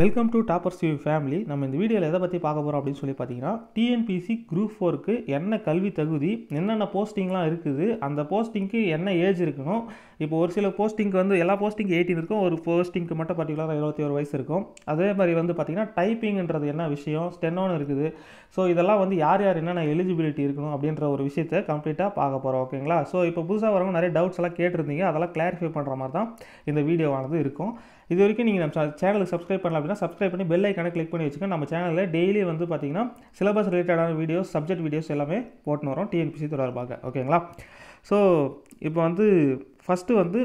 welcome to toppers you family நம்ம இந்த வீடியோவில் எதை பற்றி பார்க்க போகிறோம் அப்படின்னு சொல்லி பார்த்தீங்கன்னா டிஎன்பிசி குரூப் ஃபோருக்கு என்ன கல்வி தகுதி என்னென்ன போஸ்டிங்லாம் இருக்குது அந்த போஸ்டிங்க்கு என்ன ஏஜ் இருக்கணும் இப்போ ஒரு சில போஸ்டிங்க்கு வந்து எல்லா போஸ்டிங்க்கு எயிட்டின் இருக்கும் ஒரு போஸ்டிங்க்கு மட்டும் பர்டிகுலராக இருபத்தி ஒரு வயசு இருக்கும் அதே மாதிரி வந்து பார்த்திங்கன்னா டைப்பிங்கிறது என்ன விஷயம் ஸ்டெனோன்னு இருக்குது ஸோ இதெல்லாம் வந்து யார் யார் என்னென்ன எலிஜிபிலிட்டி இருக்கணும் அப்படின்ற ஒரு விஷயத்தை கம்ப்ளீட்டாக பார்க்க போகிறோம் ஓகேங்களா ஸோ இப்போ புதுசாக வரவங்க நிறைய டவுட்ஸ் எல்லாம் கேட்டிருந்தீங்க அதெல்லாம் கிளாரிஃபை பண்ணுற மாதிரி தான் இந்த வீடியோவானது இருக்கும் இது வரைக்கும் நீங்கள் நம்ம சேனலுக்கு சப்ஸ்கிரைப் பண்ணல அப்படின்னா சப்ஸ்கிரைப் பண்ணி பெல் ஐக்கான கிளிக் பண்ணி வச்சுக்கோங்க நம்ம சேனலில் டெய்லி வந்து பார்த்திங்கன்னா சிலபஸ் ரிலேட்டடான வீடியோஸ் சப்ஜெக்ட் வீடியோஸ் எல்லாமே போட்டுன்னு வரோம் டிஎன்பிசி தொடர்பாக ஓகேங்களா ஸோ இப்போ வந்து ஃபஸ்ட்டு வந்து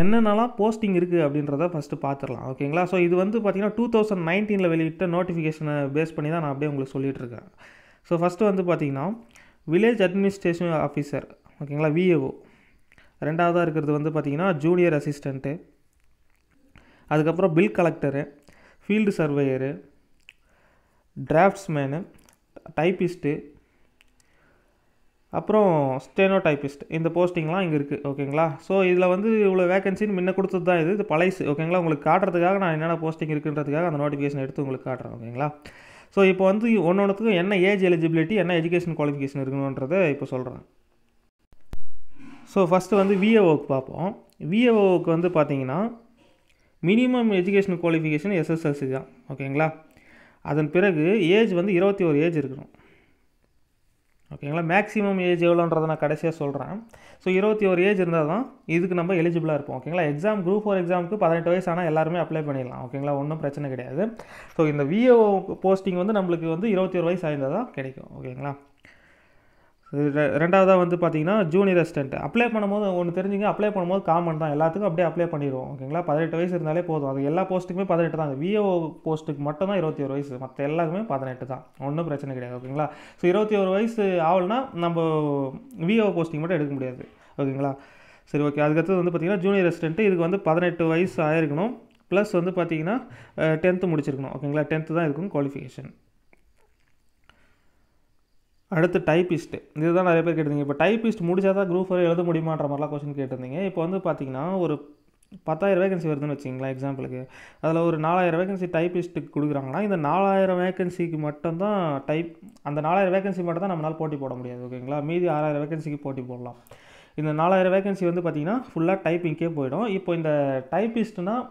என்னென்னலாம் போஸ்டிங் இருக்குது அப்படின்றத ஃபஸ்ட்டு பார்த்துடலாம் ஓகேங்களா ஸோ இது வந்து பார்த்திங்கன்னா டூ தௌசண்ட் நைன்டீனில் வெளியிட்ட நோட்டிஃபிகேஷனை பேஸ் பண்ணி தான் நான் அப்படியே உங்களுக்கு சொல்லிகிட்ருக்கேன் ஸோ ஃபஸ்ட்டு வந்து பார்த்திங்கன்னா வில்லேஜ் அட்மினிஸ்ட்ரேஷன் ஆஃபீஸர் ஓகேங்களா விஏஓ ரெண்டாவதாக இருக்கிறது வந்து பார்த்திங்கன்னா ஜூனியர் அசிஸ்டண்ட்டு அதுக்கப்புறம் bill collector field surveyor draftsman typist அப்புறம் ஸ்டெனோ டைப்பிஸ்ட் இந்த போஸ்டிங்லாம் இங்கே இருக்குது ஓகேங்களா ஸோ இதில் வந்து இவ்வளோ வேகன்சின்னு முன்ன கொடுத்தது தான் இது இது பழைசு ஓகேங்களா உங்களுக்கு காட்டுறதுக்காக நான் என்னென்ன போஸ்டிங் இருக்குன்றதுக்காக அந்த நோட்டிஃபிகேஷன் எடுத்து உங்களுக்கு காட்டுறேன் ஓகேங்களா ஸோ இப்போ வந்து ஒன்று ஒன்றுக்கும் என்ன ஏஜ் எலிஜிபிலிட்டி என்ன எஜுகேஷன் குவாலிஃபிகேஷன் இருக்கணுன்றதை இப்போ சொல்கிறேன் ஸோ ஃபஸ்ட்டு வந்து விஏஓக்கு பார்ப்போம் விஏஓக்கு வந்து பார்த்தீங்கன்னா மினிமம் எஜுகேஷன் குவாலிஃபிகேஷன் எஸ்எஸ்எல்சி தான் ஓகேங்களா அதன் பிறகு ஏஜ் வந்து இருபத்தி ஒரு ஏஜ் இருக்கணும் ஓகேங்களா மேக்ஸிமம் ஏஜ் எவ்வளோன்றதை நான் கடைசியாக சொல்கிறேன் ஸோ இருபத்தி ஒரு ஏஜ் இருந்தால் தான் இதுக்கு நம்ம எலிஜிபிளாக இருப்போம் ஓகேங்களா எக்ஸாம் குரூப் ஃபோர் எக்ஸாமுக்கு பதினெட்டு வயசு ஆனால் எல்லாருமே அப்ளை பண்ணிடலாம் ஓகேங்களா ஒன்றும் பிரச்சனை கிடையாது ஸோ இந்த விஏஓ போஸ்டிங் வந்து நம்மளுக்கு வந்து இருபத்தி ஒரு வயசு ஆயிருந்தால் தான் கிடைக்கும் ஓகேங்களா ரெண்டாவதாக வந்து பார்த்தீங்கன்னா ஜூனியர் அசிஸ்டன்ட் அப்ளை பண்ணும்போது ஒன்று தெரிஞ்சுங்க அப்ளை பண்ணும்போது காமன் தான் எல்லாத்துக்கும் அப்படியே அப்ளை பண்ணிடுவோம் ஓகேங்களா பதினெட்டு வயசு இருந்தாலே போதும் அது எல்லா போஸ்ட்டுக்குமே பதினெட்டு தான் விஓ போஸ்ட்டுக்கு மட்டும் தான் இருபத்தி ஒரு வயசு மற்ற எல்லாருக்குமே பதினெட்டு தான் ஒன்றும் பிரச்சனை கிடையாது ஓகேங்களா ஸோ இருபத்தி ஒரு வயசு ஆகலைன்னா நம்ம விஓ போஸ்டிங் மட்டும் எடுக்க முடியாது ஓகேங்களா சரி ஓகே அதுக்கடுத்தது வந்து பார்த்தீங்கன்னா ஜூனியர் அசிஸ்டன்ட்டு இதுக்கு வந்து பதினெட்டு வயசு ஆயிருக்கணும் ப்ளஸ் வந்து பார்த்திங்கன்னா டென்த்து முடிச்சிருக்கணும் ஓகேங்களா டென்த்து தான் இருக்கும் குவாலிஃபிகேஷன் அடுத்து டைப்பிஸ்ட்டு இதுதான் நிறைய பேர் கேட்டிருந்தீங்க இப்போ டைப்பிஸ்ட் முடிச்சால் தான் குரூப் ஃபோர் எழுத முடியுமான்ற மாதிரிலாம் கொஸ்டின் கேட்டிருந்தீங்க இப்போ வந்து பார்த்தீங்கன்னா ஒரு பத்தாயிரம் வேகன்சி வருதுன்னு வச்சிங்களேன் எக்ஸாம்பிளுக்கு அதில் ஒரு நாலாயிரம் வேகன்சி டைப்பிஸ்ட்டுக்கு கொடுக்குறாங்கன்னா இந்த நாலாயிரம் வேகன்சிக்கு மட்டும்தான் டைப் அந்த நாலாயிரம் வேகன்சி மட்டும் தான் நம்மளால் போட்டி போட முடியாது ஓகேங்களா மீதி ஆறாயிரம் வேகன்சிக்கு போட்டி போடலாம் இந்த நாலாயிரம் வேகன்சி வந்து பார்த்திங்கன்னா ஃபுல்லாக டைப்பிங்க்கே போயிடும் இப்போ இந்த டைப்பிஸ்ட்னால்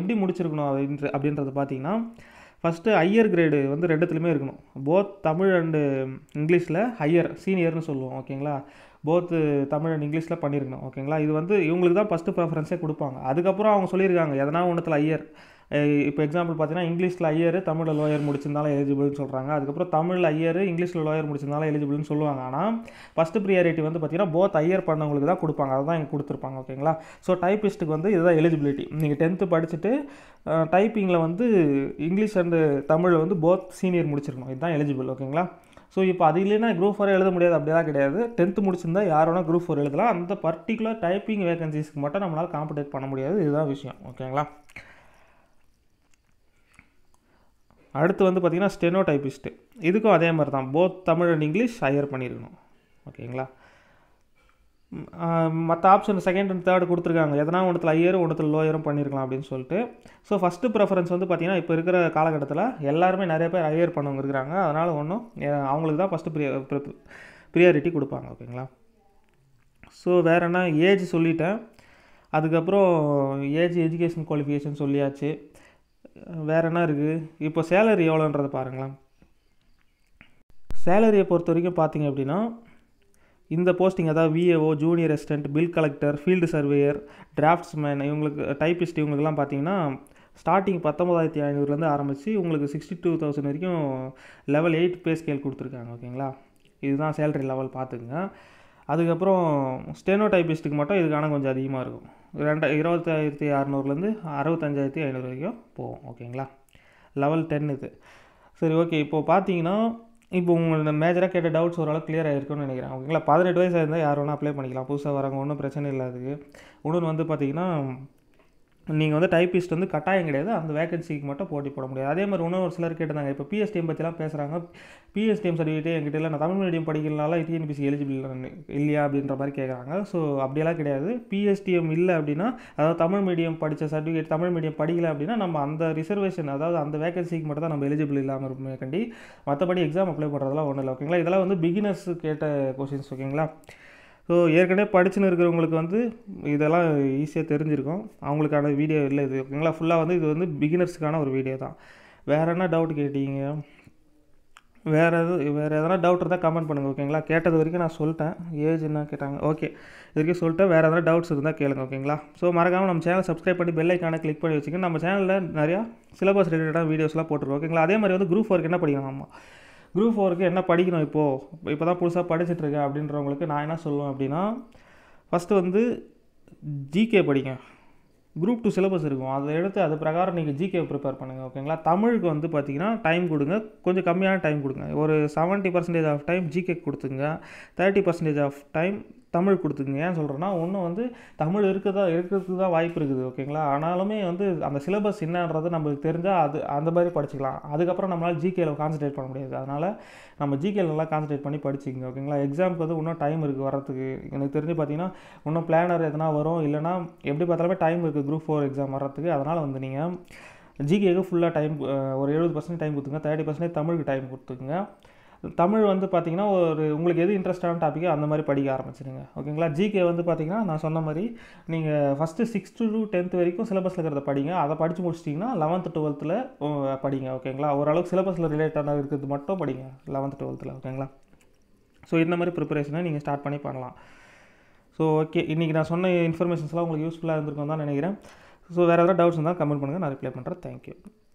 எப்படி முடிச்சிருக்கணும் அப்படின்ற அப்படின்றது பார்த்திங்கன்னா ஃபஸ்ட்டு ஹையர் கிரேடு வந்து ரெண்டுத்துலையுமே இருக்கணும் போத் தமிழ் அண்டு இங்கிலீஷில் ஹையர் சீனியர்னு சொல்லுவோம் ஓகேங்களா போத்து தமிழ் அண்ட் இங்கிலீஷில் பண்ணியிருக்கணும் ஓகேங்களா இது வந்து இவங்களுக்கு தான் ஃபஸ்ட்டு ப்ரெஃபரன்ஸே கொடுப்பாங்க அதுக்கப்புறம் அவங்க சொல்லியிருக்காங்க எதனா ஒன்றுத்தில் ஐயர் இப்போ எக்ஸாம்பிள் பார்த்தீங்கன்னா இங்கிலீஷில் ஐயர் தமிழில் லோயர் முடிச்சிருந்தாலும் எலிஜிபிள்னு சொல்கிறாங்க அதுக்கப்புறம் தமிழில் ஐயர் இங்கிலீஷில் லோயர் முடிச்சிருந்தாலும் எலிஜிபிள்னு சொல்லுவாங்க ஆனால் ஃபஸ்ட்டு ப்ரியாரிட்டி வந்து பார்த்தீங்கன்னா போத் ஐயர் பண்ணவங்களுக்கு தான் கொடுப்பாங்க அதுதான் இங்கே கொடுத்துருப்பாங்க ஓகேங்களா ஸோ டைப்பிஸ்ட்டுக்கு வந்து இதுதான் எலிஜிபிலிட்டி நீங்கள் டென்த்து படிச்சுட்டு டைப்பிங்கில் வந்து இங்கிலீஷ் அண்டு தமிழில் வந்து போத் சீனியர் முடிச்சிருக்கணும் இதுதான் எலிஜிபிள் ஓகேங்களா ஸோ இப்போ அது இல்லைன்னா குரூப் ஃபோர் எழுத முடியாது தான் கிடையாது டென்த்து முடிச்சிருந்தா யார் வேணால் குரூப் ஃபோர் எழுதலாம் அந்த பர்டிகுலர் டைப்பிங் வேகன்சிஸ்க்கு மட்டும் நம்மளால் காம்படேட் பண்ண முடியாது இதுதான் விஷயம் ஓகேங்களா அடுத்து வந்து பார்த்திங்கன்னா ஸ்டெனோ இதுக்கும் அதே மாதிரி தான் both Tamil and English higher பண்ணியிருக்கணும் ஓகேங்களா மற்ற ஆப்ஷன் செகண்ட் அண்ட் தேர்டு கொடுத்துருக்காங்க எதனா ஒன்றத்தில் ஹையரும் ஒன்றத்தில் லோயரும் பண்ணியிருக்கலாம் அப்படின்னு சொல்லிட்டு ஸோ ஃபஸ்ட்டு ப்ரெஃபரன்ஸ் வந்து பார்த்திங்கன்னா இப்போ இருக்கிற காலகட்டத்தில் எல்லாருமே நிறைய பேர் ஹையர் பண்ணவங்க இருக்கிறாங்க அதனால் ஒன்றும் அவங்களுக்கு தான் ஃபஸ்ட்டு ப்ரிய ப்ரியாரிட்டி கொடுப்பாங்க ஓகேங்களா ஸோ வேறு என்ன ஏஜ் சொல்லிட்டேன் அதுக்கப்புறம் ஏஜ் எஜுகேஷன் குவாலிஃபிகேஷன் சொல்லியாச்சு வேறு என்ன இருக்குது இப்போ சேலரி எவ்வளோன்றதை பாருங்களேன் சேலரியை பொறுத்த வரைக்கும் பார்த்தீங்க அப்படின்னா இந்த போஸ்டிங் அதாவது VAO junior assistant bill collector field surveyor draftsman இவங்களுக்கு டைப்பிஸ்ட் இவங்களுக்குலாம் பார்த்தீங்கன்னா ஸ்டார்டிங் பத்தொம்பதாயிரத்தி ஐநூறுலேருந்து ஆரம்பித்து உங்களுக்கு சிக்ஸ்டி டூ தௌசண்ட் வரைக்கும் லெவல் எயிட் பே ஸ்கேல் கொடுத்துருக்காங்க ஓகேங்களா இதுதான் சேலரி லெவல் பார்த்துக்குங்க அதுக்கப்புறம் ஸ்டெனோ டைபிஸ்ட்டுக்கு மட்டும் இதுக்கான கொஞ்சம் அதிகமாக இருக்கும் ரெண்டா இருபத்தாயிரத்தி அறநூறுலேருந்து அறுபத்தஞ்சாயிரத்தி ஐநூறு வரைக்கும் போகும் ஓகேங்களா லெவல் டென் இது சரி ஓகே இப்போது பார்த்தீங்கன்னா இப்போ உங்களோட மேஜராக கேட்ட டவுட்ஸ் ஓரளவுக்கு கிளியர் ஆகிருக்குன்னு நினைக்கிறேன் ஓகேங்களா பதினெட்டு வயசாக இருந்தால் யார் வேணால் அப்ளை பண்ணிக்கலாம் புதுசாக வரவங்க ஒன்றும் பிரச்சனை இல்லை அதுக்கு இன்னொன்று வந்து பார்த்திங்கன்னா நீங்கள் வந்து டைப்பிஸ்ட் வந்து கட்டாயம் கிடையாது அந்த வேகன்சிக்கு மட்டும் போட்டி போட முடியாது அதே மாதிரி இன்னும் ஒரு சிலர் கேட்டிருந்தாங்க இப்போ பிஎஸ்டிஎம் பற்றிலாம் பேசுகிறாங்க பிஎஸ்டிஎம் சர்டிஃபிகேட் என்கிட்ட இல்லை நான் தமிழ் மீடியம் படிக்கிறனால டிஎன்பிசி எலிஜிபிள் இல்லையா அப்படின்ற மாதிரி கேட்குறாங்க ஸோ அப்படியெல்லாம் கிடையாது பிஎஸ்டிஎம் இல்லை அப்படின்னா அதாவது தமிழ் மீடியம் படித்த சர்டிஃபிகேட் தமிழ் மீடியம் படிக்கல அப்படின்னா நம்ம அந்த ரிசர்வேஷன் அதாவது அந்த வேகன்சிக்கு மட்டும் தான் நம்ம எலிஜிபிள் இல்லாமல் இருக்கமே கண்டி மற்றபடி எக்ஸாம் அப்ளை பண்ணுறதெல்லாம் ஒன்றும் இல்லை ஓகேங்களா இதெல்லாம் வந்து பிகினர்ஸ் கேட்ட கொஷின்ஸ் ஓகேங்களா ஸோ ஏற்கனவே படிச்சுன்னு இருக்கிறவங்களுக்கு வந்து இதெல்லாம் ஈஸியாக தெரிஞ்சிருக்கும் அவங்களுக்கான வீடியோ இல்லை இது ஓகேங்களா ஃபுல்லாக வந்து இது வந்து பிகினர்ஸுக்கான ஒரு வீடியோ தான் வேறு என்ன டவுட் கேட்டீங்க வேறு எது வேறு எதனா டவுட் இருந்தால் கமெண்ட் பண்ணுங்கள் ஓகேங்களா கேட்டது வரைக்கும் நான் சொல்லிட்டேன் ஏஜ் என்ன கேட்டாங்க ஓகே இது வரைக்கும் சொல்லிட்டேன் வேறு எதனா டவுட்ஸ் இருந்தால் கேளுங்க ஓகேங்களா ஸோ மறக்காமல் நம்ம சேனல் சப்ஸ்கிரைப் பண்ணி பெல் ஐக்கானை கிளிக் பண்ணி வச்சுக்கோங்க நம்ம சேனலில் நிறையா சிலபஸ் ரிலேட்டடாக வீடியோஸ்லாம் போட்டுருவோம் ஓகேங்களா அதே மாதிரி வந்து குரூப் ஒர்க் என்ன படிக்கணும் ஆமாம் குரூப் ஃபோருக்கு என்ன படிக்கணும் இப்போது இப்போ தான் புதுசாக படிச்சுட்ருக்கேன் அப்படின்றவங்களுக்கு நான் என்ன சொல்லுவேன் அப்படின்னா ஃபஸ்ட்டு வந்து ஜிகே படிங்க குரூப் டூ சிலபஸ் இருக்கும் அதை எடுத்து அது பிரகாரம் நீங்கள் ஜிகே ப்ரிப்பேர் பண்ணுங்கள் ஓகேங்களா தமிழுக்கு வந்து பார்த்தீங்கன்னா டைம் கொடுங்க கொஞ்சம் கம்மியான டைம் கொடுங்க ஒரு seventy percentage of time GK கொடுத்துங்க thirty percentage of time Tamil கொடுத்துக்குங்க ஏன் சொல்கிறேன்னா ஒன்று வந்து தமிழ் இருக்குதா இருக்கிறதுக்கு தான் வாய்ப்பு இருக்குது ஓகேங்களா ஆனாலுமே வந்து அந்த சிலபஸ் என்னன்றது நம்மளுக்கு தெரிஞ்சால் அது அந்த மாதிரி படிச்சுக்கலாம் அதுக்கப்புறம் நம்மளால் ஜிகேல கான்சன்ட்ரேட் பண்ண முடியாது அதனால் நம்ம ஜிகேல நல்லா கான்சன்ட்ரேட் பண்ணி படிச்சுக்கோங்க ஓகேங்களா எக்ஸாமுக்கு வந்து இன்னும் டைம் இருக்குது வரத்துக்கு எனக்கு தெரிஞ்சு பார்த்தீங்கன்னா இன்னும் பிளானர் எதனா வரும் இல்லைனா எப்படி பார்த்தாலுமே டைம் இருக்குது குரூப் ஃபோர் எக்ஸாம் வர்றதுக்கு அதனால் வந்து நீங்கள் ஜிகேக்கு ஃபுல்லாக டைம் ஒரு எழுபது பர்சன்ட் டைம் கொடுத்துங்க தேர்ட்டி பர்சன்டேஜ் தமிழுக்கு டைம் கொடுத்துங்க தமிழ் வந்து பார்த்திங்கன்னா ஒரு உங்களுக்கு எது இன்ட்ரெஸ்டான டாப்பிக்கோ அந்த மாதிரி படிக்க ஆரம்பிச்சிடுங்க ஓகேங்களா ஜிகே வந்து பார்த்திங்கன்னா நான் சொன்ன மாதிரி நீங்கள் ஃபஸ்ட்டு சிக்ஸ்த்து டு டென்த் வரைக்கும் சிலபஸில் இருக்கிறத படிங்க அதை படித்து முடிச்சிட்டிங்கன்னா லெவன்த்து டுவெல்த்தில் படிங்க ஓகேங்களா ஓரளவுக்கு சிலபஸில் ரிலேட்டடாக இருக்கிறது மட்டும் படிங்க லெவன்த்து டுவெல்த்தில் ஓகேங்களா ஸோ இந்த மாதிரி ப்ரிப்பரேஷனை நீங்கள் ஸ்டார்ட் பண்ணி பண்ணலாம் ஸோ ஓகே இன்றைக்கி நான் சொன்ன இன்ஃபர்மேஷன்ஸ்லாம் உங்களுக்கு யூஸ்ஃபுல்லாக இருந்திருக்கும் தான் நினைக்கிறேன் ஸோ வேறு எதாவது டவுட்ஸ் இருந்தால் கமெண்ட் பண்ணுங்கள் நான் ரிப்ளை பண்ணுறேன் தேங்க்யூ